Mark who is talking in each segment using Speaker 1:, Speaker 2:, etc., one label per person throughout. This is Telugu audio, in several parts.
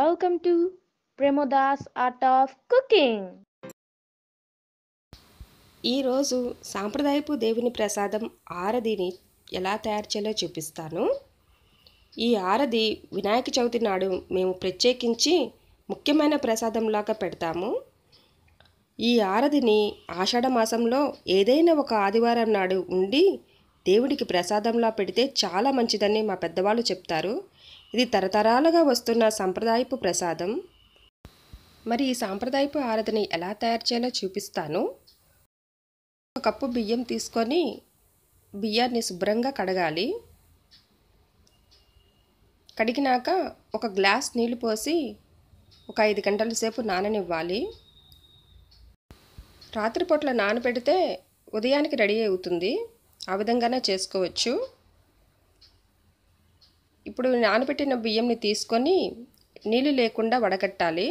Speaker 1: welcome to Premadas art of cooking ఈరోజు సాంప్రదాయపు దేవుని ప్రసాదం ఆరదిని ఎలా తయారు చేయాలో చూపిస్తాను ఈ ఆరది వినాయక చవితి నాడు మేము ప్రత్యేకించి ముఖ్యమైన ప్రసాదంలాగా పెడతాము ఈ ఆరదిని ఆషాఢ మాసంలో ఏదైనా ఒక ఆదివారం నాడు ఉండి దేవుడికి ప్రసాదంలా పెడితే చాలా మంచిదని మా పెద్దవాళ్ళు చెప్తారు ఇది తరతరాలుగా వస్తున్న సాంప్రదాయపు ప్రసాదం మరి ఈ సాంప్రదాయపు ఆరాధన ఎలా తయారు చేయాలో చూపిస్తాను ఒక కప్పు బియ్యం తీసుకొని బియ్యాన్ని శుభ్రంగా కడగాలి కడిగినాక ఒక గ్లాస్ నీళ్లు పోసి ఒక ఐదు గంటల సేపు నాననివ్వాలి రాత్రిపూట్ల నానబెడితే ఉదయానికి రెడీ అవుతుంది ఆ విధంగానే చేసుకోవచ్చు ఇప్పుడు నానబెట్టిన బియ్యంని తీసుకొని నీళ్ళు లేకుండా వడగట్టాలి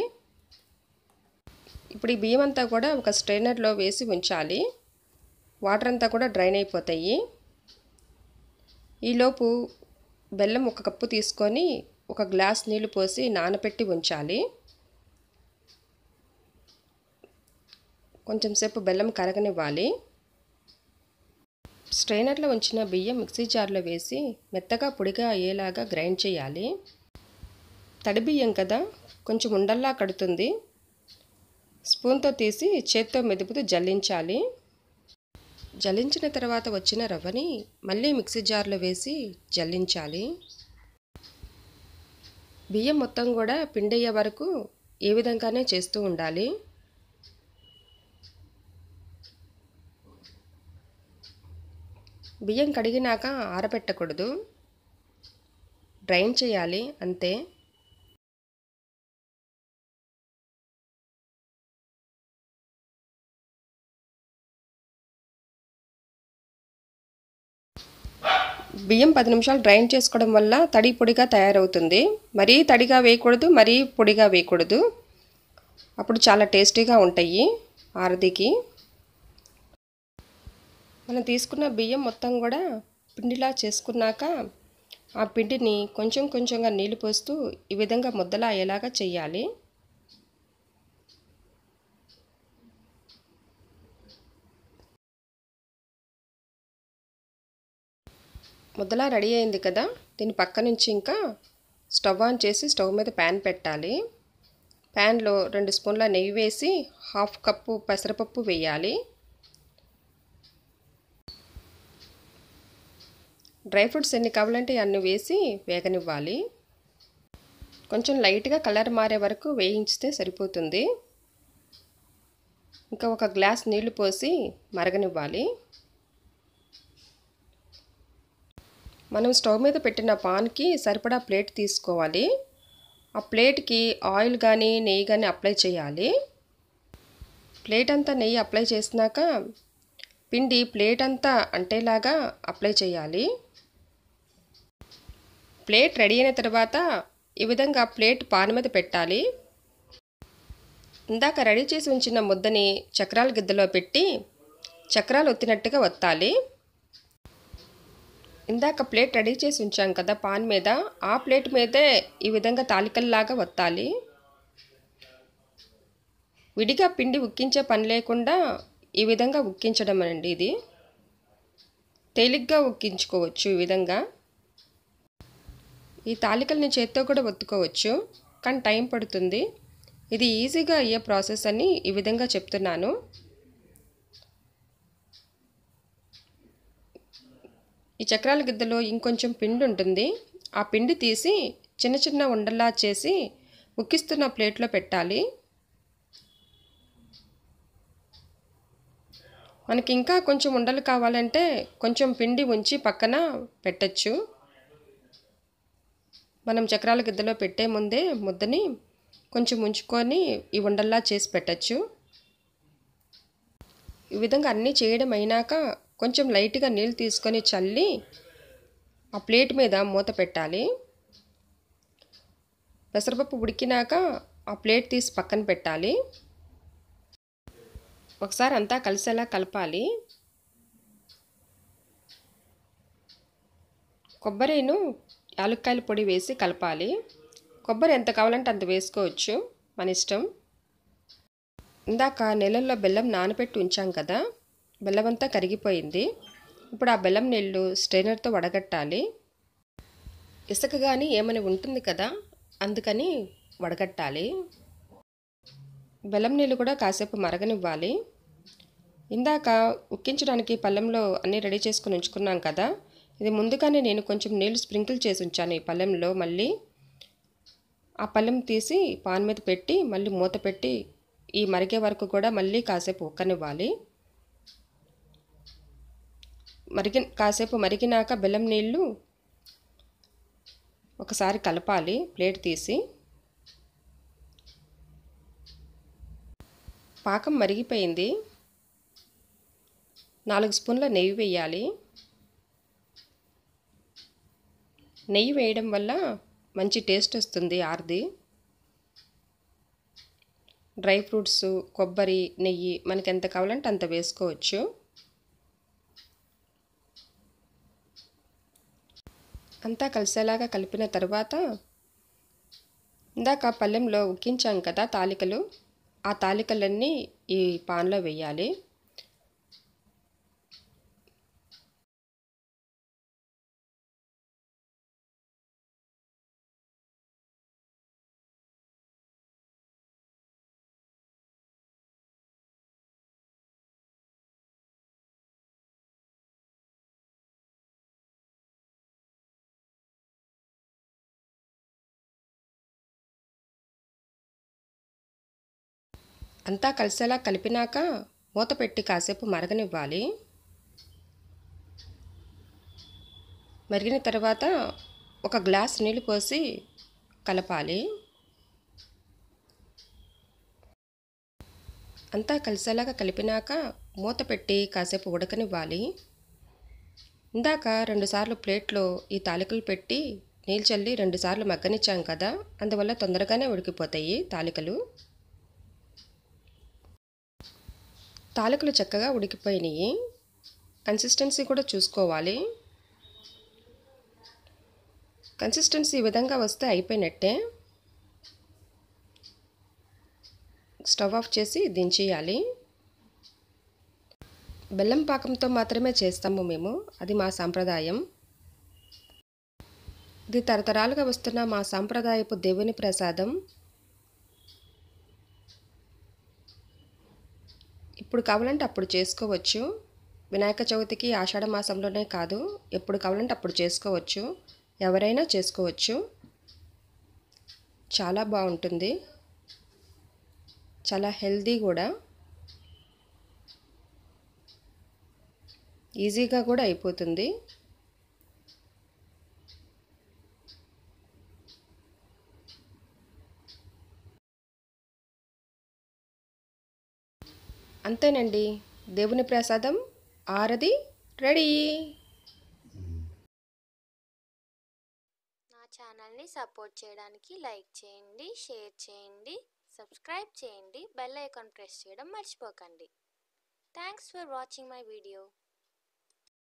Speaker 1: ఇప్పుడు ఈ బియ్యం అంతా కూడా ఒక స్ట్రైనర్లో వేసి ఉంచాలి వాటర్ అంతా కూడా డ్రైన్ అయిపోతాయి ఈలోపు బెల్లం ఒక కప్పు తీసుకొని ఒక గ్లాస్ నీళ్లు పోసి నానబెట్టి ఉంచాలి కొంచెం సేపు బెల్లం కరగనివ్వాలి స్ట్రైనర్లో ఉంచిన బియ్యం మిక్సీ జార్లో వేసి మెత్తగా పొడిగా అయ్యేలాగా గ్రైండ్ చేయాలి తడి బియ్యం కదా కొంచెం ఉండల్లా కడుతుంది స్పూన్తో తీసి చేత్తో మెదుపుతూ జల్లించాలి జల్లించిన తర్వాత వచ్చిన రవ్వని మళ్ళీ మిక్సీ జార్లో వేసి జల్లించాలి బియ్యం మొత్తం కూడా పిండయ్యే వరకు ఏ విధంగానే చేస్తూ ఉండాలి బియ్యం కడిగినాక ఆరబెట్టకూడదు డ్రైన్ చేయాలి అంతే బియ్యం పది నిమిషాలు డ్రైన్ చేసుకోవడం వల్ల తడి పొడిగా తయారవుతుంది మరీ తడిగా వేయకూడదు మరీ పొడిగా వేయకూడదు అప్పుడు చాలా టేస్టీగా ఉంటాయి ఆరదికి మనం తీసుకున్న బియ్యం మొత్తం కూడా పిండిలా చేసుకున్నాక ఆ పిండిని కొంచెం కొంచెంగా నీళ్ళు పోస్తూ ఈ విధంగా ముద్దలా అయ్యేలాగా చేయాలి ముద్దలా రెడీ అయింది కదా దీని పక్క నుంచి ఇంకా స్టవ్ ఆన్ చేసి స్టవ్ మీద ప్యాన్ పెట్టాలి ప్యాన్లో రెండు స్పూన్ల నెయ్యి వేసి హాఫ్ కప్పు పెసరపప్పు వేయాలి డ్రై ఫ్రూట్స్ ఎన్ని కావాలంటే అన్ని వేసి వేగనివ్వాలి కొంచెం లైట్గా కలర్ మారే వరకు వేయించితే సరిపోతుంది ఇంకా ఒక గ్లాస్ నీళ్లు పోసి మరగనివ్వాలి మనం స్టవ్ మీద పెట్టిన పాన్కి సరిపడా ప్లేట్ తీసుకోవాలి ఆ ప్లేట్కి ఆయిల్ కానీ నెయ్యి కానీ అప్లై చేయాలి ప్లేట్ అంతా నెయ్యి అప్లై చేసినాక పిండి ప్లేట్ అంతా అంటేలాగా అప్లై చేయాలి ప్లేట్ రెడీ అయిన తర్వాత ఈ విధంగా ప్లేట్ పాన్ మీద పెట్టాలి ఇందాక రెడీ చేసి ఉంచిన ముద్దని చక్రాల గిద్దలో పెట్టి చక్రాలు ఒత్తినట్టుగా ఒత్తాలి ఇందాక ప్లేట్ రెడీ చేసి ఉంచాం కదా పాన్ మీద ఆ ప్లేట్ మీదే ఈ విధంగా తాలికల్లాగా వత్తాలి విడిగా పిండి ఉక్కించే పని లేకుండా ఈ విధంగా ఉక్కించడం అండి ఇది తేలిగ్గా ఉక్కించుకోవచ్చు ఈ విధంగా ఈ తాలికల్ని చేత్తో కూడా ఒత్తుకోవచ్చు కానీ టైం పడుతుంది ఇది ఈజీగా అయ్యే ప్రాసెస్ అని ఈ విధంగా చెప్తున్నాను ఈ చక్రాల గిద్దలో ఇంకొంచెం పిండి ఉంటుంది ఆ పిండి తీసి చిన్న చిన్న ఉండలా చేసి ఉక్కిస్తున్న ప్లేట్లో పెట్టాలి మనకి ఇంకా కొంచెం ఉండలు కావాలంటే కొంచెం పిండి ఉంచి పక్కన పెట్టచ్చు మనం చక్రాల గిద్దలో పెట్టే ముందే ముద్దని కొంచెం ఉంచుకొని ఈ ఉండల్లా చేసి పెట్టచ్చు ఈ విధంగా అన్నీ చేయడం అయినాక కొంచెం లైట్గా నీళ్ళు తీసుకొని చల్లి ఆ ప్లేట్ మీద మూత పెట్టాలి పెసరపప్పు ఉడికినాక ఆ ప్లేట్ తీసి పక్కన పెట్టాలి ఒకసారి అంతా కలిసేలా కలపాలి కొబ్బరిను యాలుక్కాయల పొడి వేసి కలపాలి కొబ్బరి ఎంత కావాలంటే అంత వేసుకోవచ్చు మన ఇష్టం ఇందాక నీళ్ళల్లో బెల్లం నానబెట్టి ఉంచాం కదా బెల్లం అంతా కరిగిపోయింది ఇప్పుడు ఆ బెల్లం నీళ్ళు స్ట్రైనర్తో వడగట్టాలి ఇసుక కానీ ఏమని ఉంటుంది కదా అందుకని వడగట్టాలి బెల్లం నీళ్ళు కూడా కాసేపు మరగనివ్వాలి ఇందాక ఉక్కించడానికి పళ్ళెంలో అన్నీ రెడీ చేసుకుని ఉంచుకున్నాం కదా ఇది ముందుగానే నేను కొంచెం నీళ్ళు స్ప్రింకిల్ చేసి ఉంచాను ఈ పళ్ళెంలో మళ్ళీ ఆ పళ్ళెం తీసి పాన్ మీద పెట్టి మళ్ళీ మూత పెట్టి ఈ మరిగే వరకు కూడా మళ్ళీ కాసేపు ఉక్కనివ్వాలి మరిగి కాసేపు మరిగినాక బెల్లం నీళ్ళు ఒకసారి కలపాలి ప్లేట్ తీసి పాకం మరిగిపోయింది నాలుగు స్పూన్ల నెయ్యి వేయాలి నెయ్యి వేయడం వల్ల మంచి టేస్ట్ వస్తుంది ఆర్ది డ్రై ఫ్రూట్స్ కొబ్బరి నెయ్యి మనకి ఎంత కావాలంటే అంత వేసుకోవచ్చు అంతా కలిసేలాగా కలిపిన తర్వాత ఇందాక పళ్ళెంలో ఉక్కించాం కదా తాలికలు ఆ తాలికలన్నీ ఈ పాన్లో వేయాలి అంతా కలిసేలా కలిపినాక మూత పెట్టి కాసేపు మరగనివ్వాలి మరిగిన తర్వాత ఒక గ్లాస్ నీళ్ళు పోసి కలపాలి అంతా కలిసేలాగా కలిపినాక మూత పెట్టి కాసేపు ఉడకనివ్వాలి ఇందాక రెండుసార్లు ప్లేట్లో ఈ తాలికలు పెట్టి నీళ్ళు చల్లి రెండుసార్లు మగ్గనిచ్చాం కదా అందువల్ల తొందరగానే ఉడికిపోతాయి తాలికలు తాలూకులు చక్కగా ఉడికిపోయినాయి కన్సిస్టెన్సీ కూడా చూసుకోవాలి కన్సిస్టెన్సీ ఈ విధంగా వస్తే అయిపోయినట్టే స్టవ్ ఆఫ్ చేసి దించేయాలి బెల్లం పాకంతో మాత్రమే చేస్తాము మేము అది మా సాంప్రదాయం ఇది తరతరాలుగా వస్తున్న మా సాంప్రదాయపు దేవుని ప్రసాదం ఇప్పుడు కావాలంటే అప్పుడు చేసుకోవచ్చు వినాయక చవితికి ఆషాఢ మాసంలోనే కాదు ఎప్పుడు కావాలంటే అప్పుడు చేసుకోవచ్చు ఎవరైనా చేసుకోవచ్చు చాలా బాగుంటుంది చాలా హెల్దీ కూడా ఈజీగా కూడా అయిపోతుంది అంతేనండి దేవుని ప్రసాదం ఆరది రెడీ నా ఛానల్ని సపోర్ట్ చేయడానికి లైక్ చేయండి షేర్ చేయండి సబ్స్క్రైబ్ చేయండి బెల్ ఐకాన్ ప్రెస్ చేయడం మర్చిపోకండి thanks for watching my video